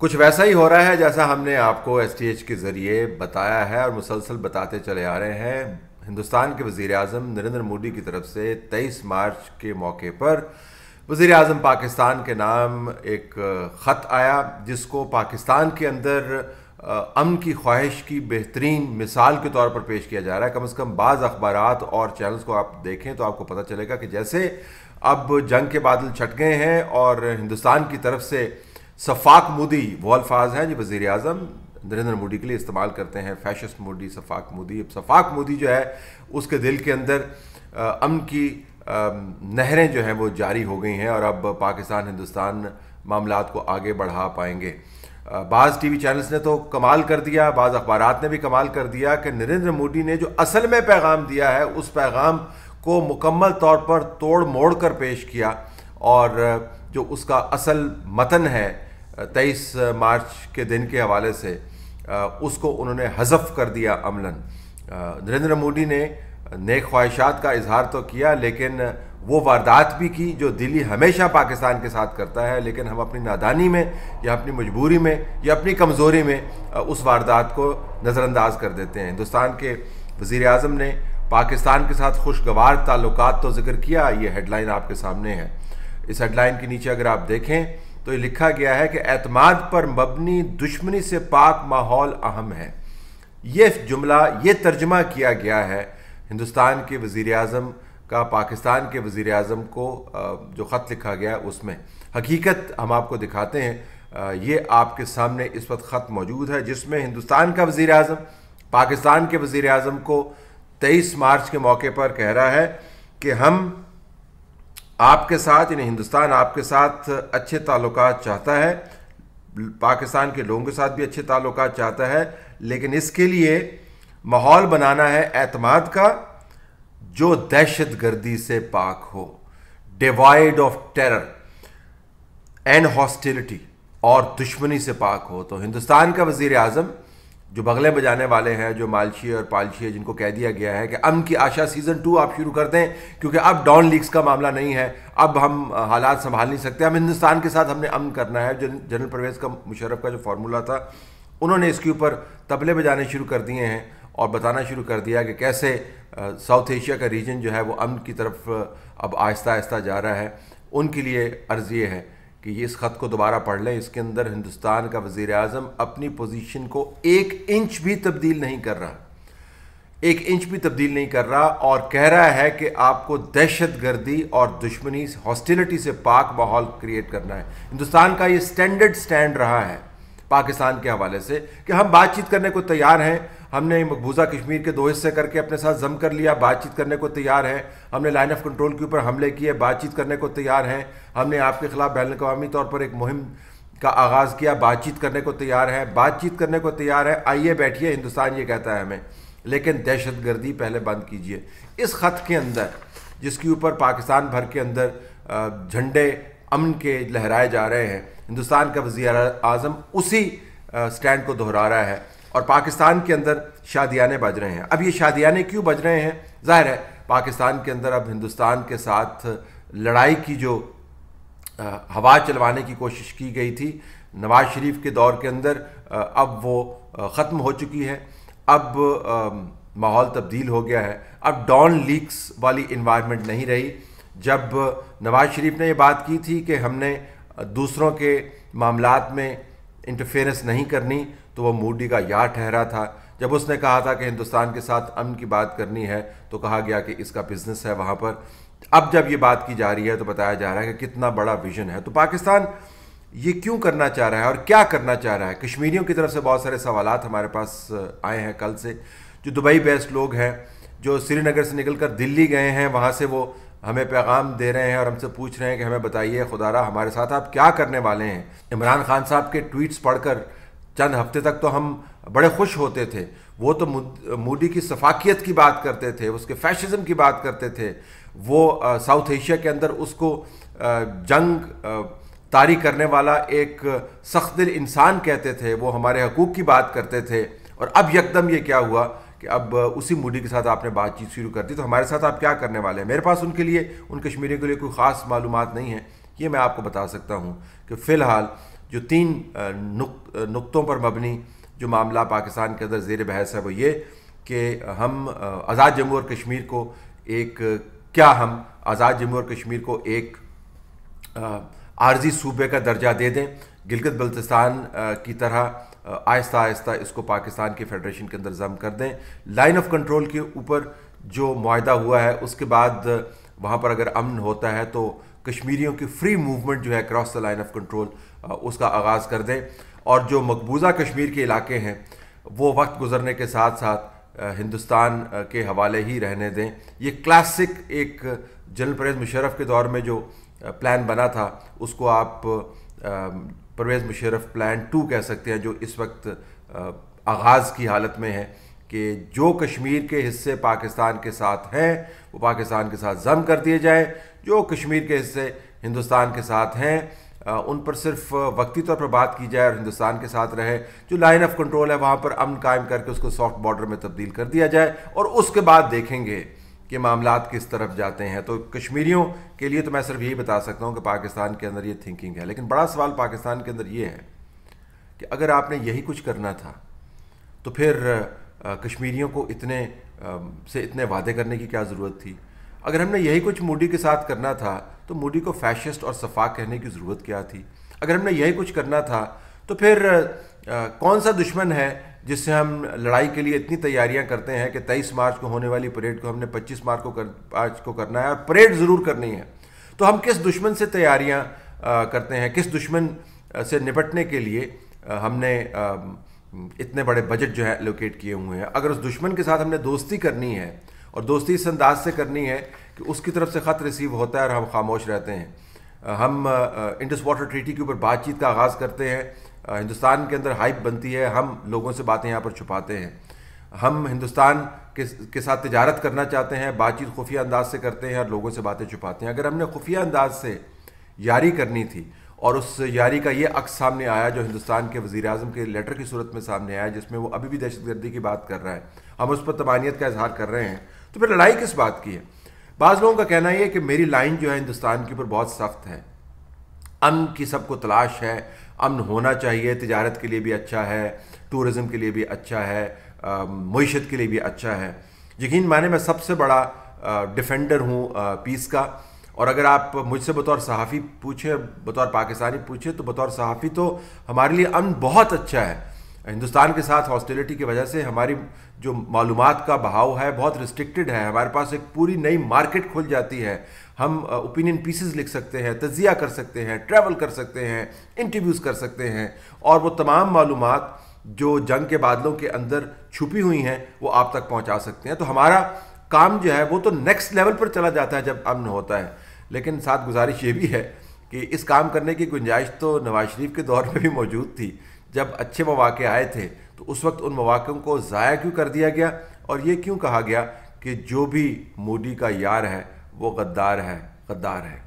कुछ वैसा ही हो रहा है जैसा हमने आपको एस के ज़रिए बताया है और मुसलसल बताते चले आ रहे हैं हिंदुस्तान के वज़ी अजम नरेंद्र मोदी की तरफ से 23 मार्च के मौके पर वज़ी अजम पाकिस्तान के नाम एक ख़त आया जिसको पाकिस्तान के अंदर अमन की ख्वाहिश की बेहतरीन मिसाल के तौर पर पेश किया जा रहा है कम से कम बाज़ अखबार और चैनल्स को आप देखें तो आपको पता चलेगा कि जैसे अब जंग के बादल छट गए हैं और हिंदुस्तान की तरफ से सफाक मोदी वो अल्फाज हैं जो वज़ी अजम नरेंद्र मोदी के लिए इस्तेमाल करते हैं फैशस मोदी सफाक मोदी अब सफाक मोदी जो है उसके दिल के अंदर अमन की नहरें जो हैं वो जारी हो गई हैं और अब पाकिस्तान हिंदुस्तान मामला को आगे बढ़ा पाएंगे बाज़ टी वी चैनल्स ने तो कमाल कर दिया बाज़ अखबार ने भी कमाल कर दिया कि नरेंद्र मोदी ने जो असल में पैगाम दिया है उस पैगाम को मुकम्मल तौर पर तोड़ मोड़ कर पेश किया और जो उसका असल मतन है तेईस मार्च के दिन के हवाले से उसको उन्होंने हजफ कर दिया अमलन नरेंद्र मोदी ने नए ख्वाहिशात का इजहार तो किया लेकिन वो वारदात भी की जो दिल्ली हमेशा पाकिस्तान के साथ करता है लेकिन हम अपनी नादानी में या अपनी मजबूरी में या अपनी कमज़ोरी में उस वारदात को नज़रअंदाज कर देते हैं हिंदुस्तान के वज़ी अजम ने पाकिस्तान के साथ खुशगवार ताल्लुक तो ज़िक्र किया ये हेडलाइन आपके सामने है इस हेडलाइन के नीचे अगर आप देखें तो ये लिखा गया है कि एतमाद पर मबनी दुश्मनी से पाक माहौल अहम है ये जुमला ये तर्जमा किया गया है हिंदुस्तान के वज़ी अजम का पाकिस्तान के वज़ी अजम को जो ख़त लिखा गया है उसमें हकीकत हम आपको दिखाते हैं ये आपके सामने इस वक्त ख़त मौजूद है जिसमें हिंदुस्तान का वज़ी अजम पाकिस्तान के वज़ी अजम को तेईस मार्च के मौके पर कह रहा है कि हम आपके साथ यानी हिंदुस्तान आपके साथ अच्छे ताल्लुक चाहता है पाकिस्तान के लोगों के साथ भी अच्छे ताल्लुक चाहता है लेकिन इसके लिए माहौल बनाना है एतमाद का जो दहशत गर्दी से पाक हो divide of terror and hostility और दुश्मनी से पाक हो तो हिंदुस्तान का वजीर आजम जो बगले बजाने वाले हैं जो मालशी और पालशी है जिनको कह दिया गया है कि अम की आशा सीज़न टू आप शुरू कर दें क्योंकि अब डॉन लीग्स का मामला नहीं है अब हम हालात संभाल नहीं सकते हम हिंदुस्तान के साथ हमने अम करना है जन, जनरल परवेज़ का मुशरफ का जो फार्मूला था उन्होंने इसके ऊपर तबले बजाने शुरू कर दिए हैं और बताना शुरू कर दिया कि कैसे साउथ एशिया का रीजन जो है वो अम की तरफ अब आहिस्ता आहिस्ता जा रहा है उनके लिए अर्ज़ ये है कि इस ख़त को दोबारा पढ़ लें इसके अंदर हिंदुस्तान का वज़ी अजम अपनी पोजीशन को एक इंच भी तब्दील नहीं कर रहा एक इंच भी तब्दील नहीं कर रहा और कह रहा है कि आपको दहशत गर्दी और दुश्मनी हॉस्टिलिटी से पाक माहौल क्रिएट करना है हिंदुस्तान का ये स्टैंडर्ड स्टैंड रहा है पाकिस्तान के हवाले से कि हम बातचीत करने को तैयार हैं हमने मकबूजा कश्मीर के दो हिस्से करके अपने साथ जम कर लिया बातचीत करने को तैयार हैं हमने लाइन ऑफ कंट्रोल के ऊपर हमले किए बातचीत करने को तैयार हैं हमने आपके खिलाफ बैन अवी तौर पर एक मुहिम का आगाज़ किया बातचीत करने को तैयार है बातचीत करने को तैयार है आइए बैठिए हिंदुस्तान ये कहता है हमें लेकिन दहशत गर्दी पहले बंद कीजिए इस ख़त के अंदर जिसके ऊपर पाकिस्तान भर के अंदर झंडे अमन के लहराए जा रहे हैं हिंदुस्तान का वजी अजम उसी स्टैंड को दोहरा रहा है और पाकिस्तान के अंदर शादियाने बज रहे हैं अब ये शादियाने क्यों बज रहे हैं जाहिर है पाकिस्तान के अंदर अब हिंदुस्तान के साथ लड़ाई की जो हवा चलवाने की कोशिश की गई थी नवाज शरीफ के दौर के अंदर अब वो ख़त्म हो चुकी है अब माहौल तब्दील हो गया है अब डॉन लीक्स वाली इन्वायरमेंट नहीं रही जब नवाज शरीफ ने ये बात की थी कि हमने दूसरों के मामला में इंटरफेरेंस नहीं करनी तो वह मूडी का यार ठहरा था जब उसने कहा था कि हिंदुस्तान के साथ अमन की बात करनी है तो कहा गया कि इसका बिजनेस है वहाँ पर अब जब ये बात की जा रही है तो बताया जा रहा है कि कितना बड़ा विजन है तो पाकिस्तान ये क्यों करना चाह रहा है और क्या करना चाह रहा है कश्मीरियों की तरफ से बहुत सारे सवाल हमारे पास आए हैं कल से जो दुबई बेस्ड लोग हैं जो श्रीनगर से निकल कर दिल्ली गए हैं वहाँ से वो हमें पैगाम दे रहे हैं और हमसे पूछ रहे हैं कि हमें बताइए खुदारा हमारे साथ आप क्या करने वाले हैं इमरान खान साहब के ट्वीट्स पढ़कर चंद हफ्ते तक तो हम बड़े खुश होते थे वो तो मोदी की सफाकियत की बात करते थे उसके फैशिज्म की बात करते थे वो साउथ एशिया के अंदर उसको जंग तारी करने वाला एक सख्त दिल इंसान कहते थे वो हमारे हकूक़ की बात करते थे और अब यकदम ये क्या हुआ कि अब उसी मूडी के साथ आपने बातचीत शुरू कर दी तो हमारे साथ आप क्या करने वाले हैं मेरे पास उनके लिए उन कश्मीरियों के लिए कोई ख़ास मालूम नहीं है ये मैं आपको बता सकता हूँ कि फ़िलहाल जो तीन नुक, नुकतों पर मबनी जो मामला पाकिस्तान के अंदर जेर बहस है वो ये कि हम आज़ाद जम्मू और कश्मीर को एक क्या हम आज़ाद जम्मू और कश्मीर को एक आर्जी सूबे का दर्जा दे दें गिलगत बल्तिस्तान की तरह आहिस्ता आहिस्ता इसको पाकिस्तान के फेडरेशन के अंदर जम कर दें लाइन ऑफ कंट्रोल के ऊपर जो माहा हुआ है उसके बाद वहाँ पर अगर अमन होता है तो कश्मीरियों की फ्री मूवमेंट जो है cross the line of control उसका आगाज़ कर दें और जो मकबूजा कश्मीर के इलाके हैं वो वक्त गुजरने के साथ साथ हिंदुस्तान के हवाले ही रहने दें ये क्लासिक एक जनरल परेज मुशरफ के दौर में जो प्लान बना था उसको आप परवेज़ मुशरफ प्लान टू कह सकते हैं जो इस वक्त आगाज़ की हालत में है कि जो कश्मीर के हिस्से पाकिस्तान के साथ हैं वो पाकिस्तान के साथ जम कर दिए जाएँ जो कश्मीर के हिस्से हिंदुस्तान के साथ हैं उन पर सिर्फ वक्ती तौर पर बात की जाए और हिंदुस्तान के साथ रहे जो लाइन ऑफ कंट्रोल है वहाँ पर अमन कायम करके उसको सॉफ्ट बॉर्डर में तब्दील कर दिया जाए और उसके बाद देखेंगे कि मामला किस तरफ जाते हैं तो कश्मीरियों के लिए तो मैं सिर्फ यही बता सकता हूँ कि पाकिस्तान के अंदर ये थिंकिंग है लेकिन बड़ा सवाल पाकिस्तान के अंदर ये है कि अगर आपने यही कुछ करना था तो फिर कश्मीरियों को इतने से इतने वादे करने की क्या ज़रूरत थी अगर हमने यही कुछ मोदी के साथ करना था तो मोदी को फैशिस्ट और सफा कहने की ज़रूरत क्या थी अगर हमने यही कुछ करना था तो फिर आ, कौन सा दुश्मन है जिससे हम लड़ाई के लिए इतनी तैयारियां करते हैं कि 23 मार्च को होने वाली परेड को हमने 25 मार्च को कर आज को करना है और परेड ज़रूर करनी है तो हम किस दुश्मन से तैयारियां करते हैं किस दुश्मन से निपटने के लिए हमने इतने बड़े बजट जो है एलोकेट किए हुए हैं अगर उस दुश्मन के साथ हमने दोस्ती करनी है और दोस्ती इस अंदाज से करनी है कि उसकी तरफ से ख़त रिसीव होता है और हम खामोश रहते हैं हम इंडस वाटर ट्रीटी के ऊपर बातचीत का आगाज़ करते हैं हिंदुस्तान के अंदर हाइप बनती है हम लोगों से बातें यहाँ पर छुपाते हैं हम हिंदुस्तान के के साथ तजारत करना चाहते हैं बातचीत खुफिया अंदाज से करते हैं और लोगों से बातें छुपाते हैं अगर हमने खुफिया अंदाज से यारी करनी थी और उस यारी का ये अक्स सामने आया जो हिंदुस्तान के वज़ी अजम के लेटर की सूरत में सामने आया जिसमें वो अभी भी दहशतगर्दी की बात कर रहा है हम उस पर तबानियत का इजहार कर रहे हैं तो फिर लड़ाई किस बात की है बाज़ लोगों का कहना यह कि मेरी लाइन जो है हिंदुस्तान के ऊपर बहुत सख्त है अम की सबको तलाश है अमन होना चाहिए तजारत के लिए भी अच्छा है टूरिज़म के लिए भी अच्छा है मीशत के लिए भी अच्छा है यकीन माने मैं सबसे बड़ा डिफेंडर हूँ पीस का और अगर आप मुझसे बतौर सहाफ़ी पूछें बतौर पाकिस्तानी पूछें तो बतौर सहाफ़ी तो हमारे लिए अमन बहुत अच्छा है हिंदुस्तान के साथ हॉस्टिलिटी की वजह से हमारी जो मालूम का बहाव है बहुत रिस्ट्रिक्टेड है हमारे पास एक पूरी नई मार्केट खुल जाती है हम ओपिनियन पीसेस लिख सकते हैं तजिया कर सकते हैं ट्रैवल कर सकते हैं इंटरव्यूज़ कर सकते हैं और वो तमाम मालूम जो जंग के बादलों के अंदर छुपी हुई हैं वो आप तक पहुंचा सकते हैं तो हमारा काम जो है वो तो नेक्स्ट लेवल पर चला जाता है जब अमन होता है लेकिन साथ गुजारिश ये भी है कि इस काम करने की गुंजाइश तो नवाज शरीफ के दौर में भी मौजूद थी जब अच्छे मौाक़े आए थे तो उस वक्त उन मौाक़ों को ज़ाया क्यों कर दिया गया और ये क्यों कहा गया कि जो भी मोदी का यार है वो गद्दार है गद्दार है